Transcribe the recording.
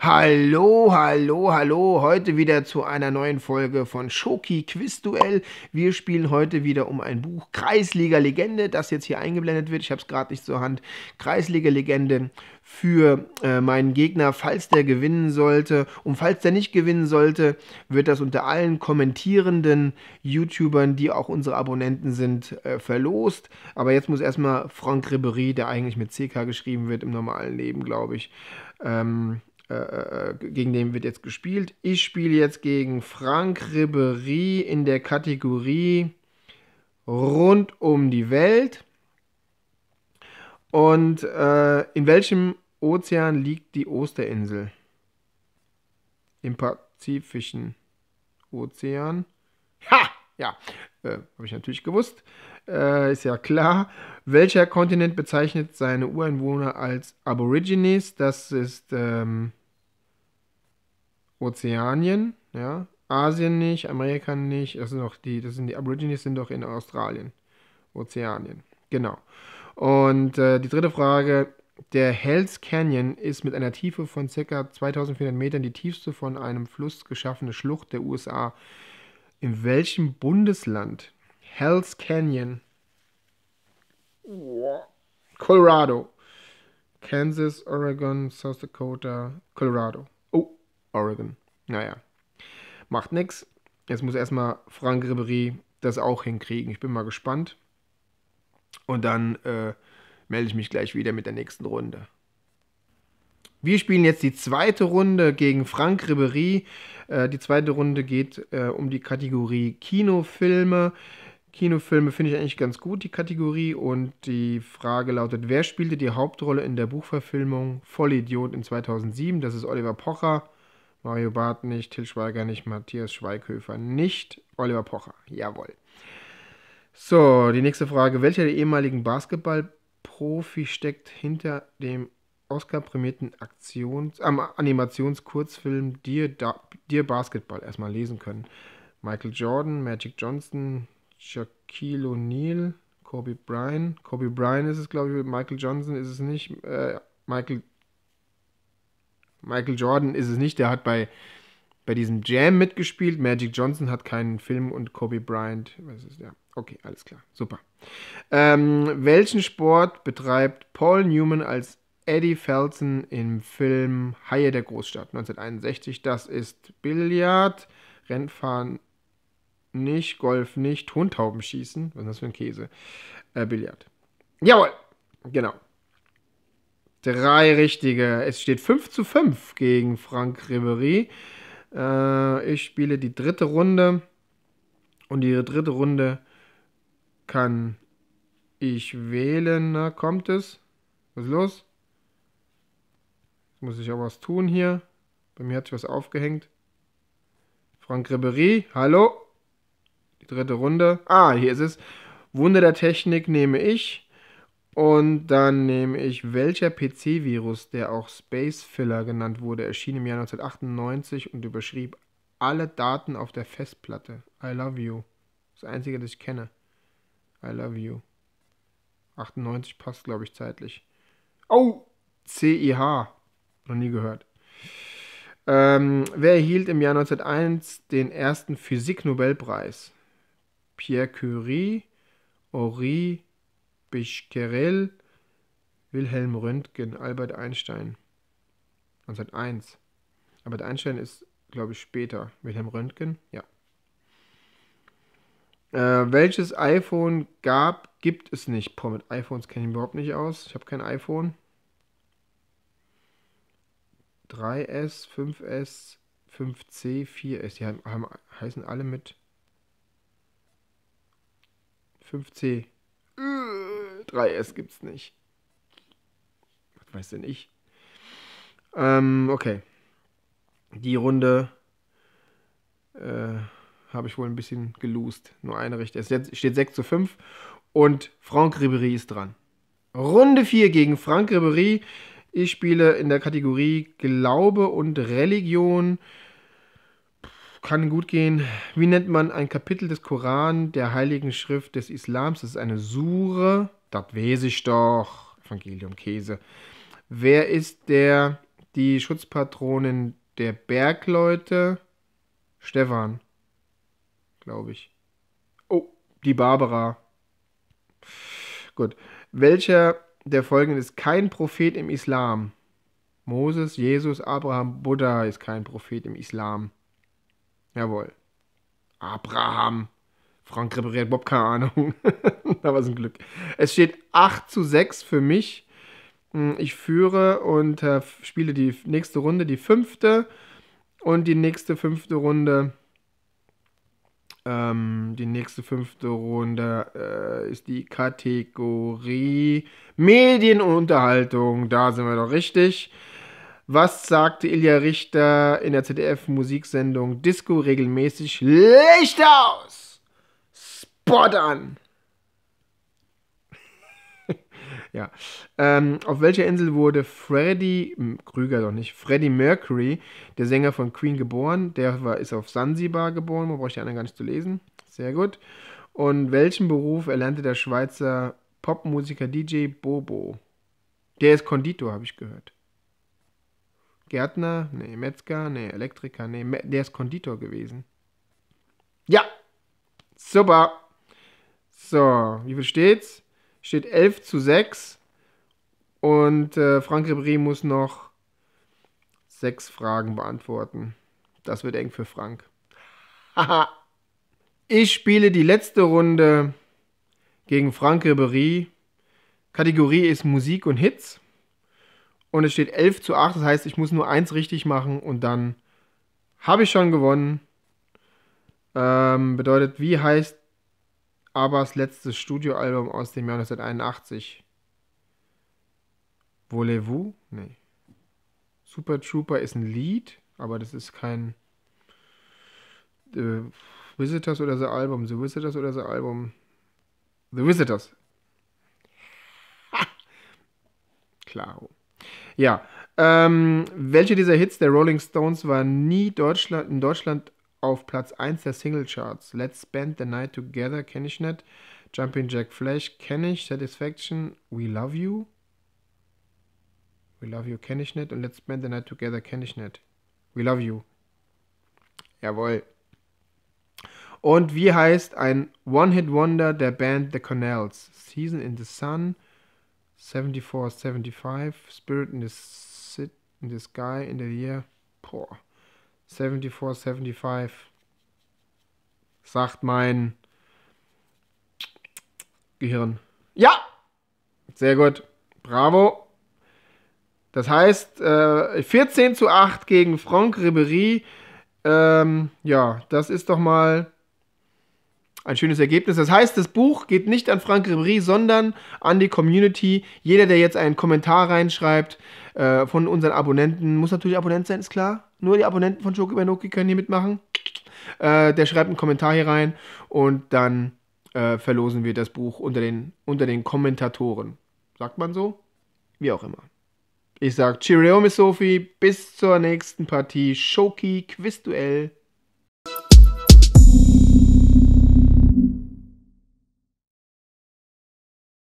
Hallo, hallo, hallo. Heute wieder zu einer neuen Folge von Schoki Duell. Wir spielen heute wieder um ein Buch Kreisliga Legende, das jetzt hier eingeblendet wird. Ich habe es gerade nicht zur Hand. Kreisliga Legende für äh, meinen Gegner, falls der gewinnen sollte. Und falls der nicht gewinnen sollte, wird das unter allen kommentierenden YouTubern, die auch unsere Abonnenten sind, äh, verlost. Aber jetzt muss erstmal Franck Ribery, der eigentlich mit CK geschrieben wird im normalen Leben, glaube ich, ähm, äh, äh, gegen den wird jetzt gespielt. Ich spiele jetzt gegen Frank Ribery in der Kategorie rund um die Welt. Und äh, in welchem Ozean liegt die Osterinsel? Im Pazifischen Ozean. Ha! Ja, äh, habe ich natürlich gewusst. Äh, ist ja klar. Welcher Kontinent bezeichnet seine Ureinwohner als Aborigines? Das ist ähm, Ozeanien, ja, Asien nicht, Amerika nicht, das sind doch die, das sind die Aborigines sind doch in Australien, Ozeanien, genau. Und äh, die dritte Frage, der Hells Canyon ist mit einer Tiefe von ca. 2400 Metern die tiefste von einem Fluss geschaffene Schlucht der USA. In welchem Bundesland? Hells Canyon. Colorado. Kansas, Oregon, South Dakota, Colorado. Oregon. Naja, macht nichts. Jetzt muss erstmal Frank Ribery das auch hinkriegen. Ich bin mal gespannt. Und dann äh, melde ich mich gleich wieder mit der nächsten Runde. Wir spielen jetzt die zweite Runde gegen Frank Ribery. Äh, die zweite Runde geht äh, um die Kategorie Kinofilme. Kinofilme finde ich eigentlich ganz gut, die Kategorie. Und die Frage lautet, wer spielte die Hauptrolle in der Buchverfilmung Vollidiot in 2007? Das ist Oliver Pocher. Mario Barth nicht, Till Schweiger nicht, Matthias Schweighöfer nicht, Oliver Pocher. Jawohl. So, die nächste Frage. Welcher der ehemaligen Basketballprofi steckt hinter dem Oscar-prämierten ähm, Animationskurzfilm Dear, Dear Basketball erstmal lesen können? Michael Jordan, Magic Johnson, Shaquille O'Neal, Kobe Bryant. Kobe Bryant ist es, glaube ich, Michael Johnson ist es nicht. Äh, Michael Michael Jordan ist es nicht, der hat bei, bei diesem Jam mitgespielt. Magic Johnson hat keinen Film und Kobe Bryant, was ist der? Okay, alles klar, super. Ähm, welchen Sport betreibt Paul Newman als Eddie Felsen im Film Haie der Großstadt 1961? Das ist Billard, Rennfahren nicht, Golf nicht, Hundtauben schießen. Was ist das für ein Käse? Äh, Billard. Jawohl, genau. Drei richtige. Es steht 5 zu 5 gegen Frank Ribery. Äh, ich spiele die dritte Runde. Und die dritte Runde kann ich wählen. Na, kommt es? Was ist los? muss ich auch was tun hier. Bei mir hat sich was aufgehängt. Frank Ribery, hallo? Die dritte Runde. Ah, hier ist es. Wunder der Technik nehme ich. Und dann nehme ich, welcher PC-Virus, der auch Space Filler genannt wurde, erschien im Jahr 1998 und überschrieb alle Daten auf der Festplatte. I love you. Das einzige, das ich kenne. I love you. 98 passt, glaube ich, zeitlich. Oh! CIH. Noch nie gehört. Ähm, wer erhielt im Jahr 1901 den ersten Physiknobelpreis? Pierre Curie, Henri Becquerel, Wilhelm Röntgen, Albert Einstein. 1901. Albert Einstein ist, glaube ich, später. Wilhelm Röntgen, ja. Äh, welches iPhone gab, gibt es nicht. Boah, mit iPhones kenne ich überhaupt nicht aus. Ich habe kein iPhone. 3S, 5S, 5C, 4S. Die haben, haben heißen alle mit 5C. 3S gibt es nicht. Was weiß denn ich? Ähm, okay. Die Runde äh, habe ich wohl ein bisschen gelost. Nur eine Richter. Es steht 6 zu 5 und Franck Ribéry ist dran. Runde 4 gegen Franck Ribéry. Ich spiele in der Kategorie Glaube und Religion. Kann gut gehen. Wie nennt man ein Kapitel des Koran, der Heiligen Schrift des Islams? Das ist eine Sure das weiß ich doch. Evangelium Käse. Wer ist der, die Schutzpatronin der Bergleute? Stefan, glaube ich. Oh, die Barbara. Gut. Welcher der folgenden ist kein Prophet im Islam? Moses, Jesus, Abraham, Buddha ist kein Prophet im Islam. Jawohl. Abraham. Frank repariert Bob, keine Ahnung. Aber ein Glück. Es steht 8 zu 6 für mich. Hm, ich führe und äh, spiele die nächste Runde, die fünfte. Und die nächste fünfte Runde. Ähm, die nächste fünfte Runde äh, ist die Kategorie Medien und Unterhaltung. Da sind wir doch richtig. Was sagte Ilja Richter in der ZDF-Musiksendung Disco regelmäßig? Licht aus! an. ja. Ähm, auf welcher Insel wurde Freddy, Krüger doch nicht, Freddy Mercury, der Sänger von Queen, geboren? Der war, ist auf Sansibar geboren, wo brauche ich die anderen gar nicht zu lesen. Sehr gut. Und welchen Beruf erlernte der Schweizer Popmusiker DJ Bobo? Der ist Konditor, habe ich gehört. Gärtner? Nee, Metzger? Nee, Elektriker? Nee, der ist Konditor gewesen. Ja! Super! So, wie viel steht's? Steht 11 zu 6. Und äh, Frank Ribéry muss noch sechs Fragen beantworten. Das wird eng für Frank. Haha. ich spiele die letzte Runde gegen Frank Ribéry. Kategorie ist Musik und Hits. Und es steht 11 zu 8. Das heißt, ich muss nur eins richtig machen und dann habe ich schon gewonnen. Ähm, bedeutet, wie heißt Abbas letztes Studioalbum aus dem Jahr 1981. Voulez-vous? Nee. Super Trooper ist ein Lied, aber das ist kein The äh, Visitors oder The Album. The Visitors oder The Album. The Visitors. Klaro. Ja, ähm, welche dieser Hits der Rolling Stones war nie Deutschland, in Deutschland auf Platz 1 der Singlecharts. Let's Spend the Night Together kenne ich nicht. Jumping Jack Flash kenne ich. Satisfaction, We Love You. We Love You kenne ich nicht. Und Let's Spend the Night Together kenne ich nicht. We Love You. Jawohl. Und wie heißt ein One-Hit-Wonder der Band The Connells? Season in the Sun, 74, 75, Spirit in the, in the Sky, in the Year. Boah. 74, 75, sagt mein Gehirn. Ja! Sehr gut. Bravo. Das heißt, äh, 14 zu 8 gegen Franck Ribery. Ähm, ja, das ist doch mal ein schönes Ergebnis. Das heißt, das Buch geht nicht an Frank Ribery, sondern an die Community. Jeder, der jetzt einen Kommentar reinschreibt äh, von unseren Abonnenten, muss natürlich Abonnent sein, ist klar. Nur die Abonnenten von Joke Noki können hier mitmachen. Äh, der schreibt einen Kommentar hier rein und dann äh, verlosen wir das Buch unter den, unter den Kommentatoren. Sagt man so? Wie auch immer. Ich sag Cheerio, Miss Sophie. Bis zur nächsten Partie. Shoki Quizduell.